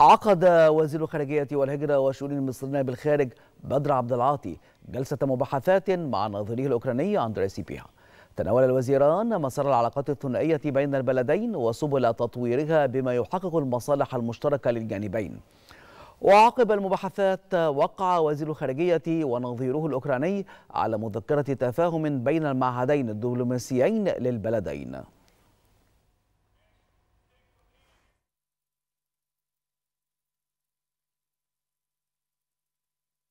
عقد وزير الخارجية والهجرة وشؤون المصريين بالخارج بدر عبد العاطي جلسة مباحثات مع نظيره الأوكراني أندريسي بيها تناول الوزيران مسار العلاقات الثنائية بين البلدين وسبل تطويرها بما يحقق المصالح المشتركة للجانبين وعقب المباحثات وقع وزير الخارجية ونظيره الأوكراني على مذكرة تفاهم بين المعهدين الدبلوماسيين للبلدين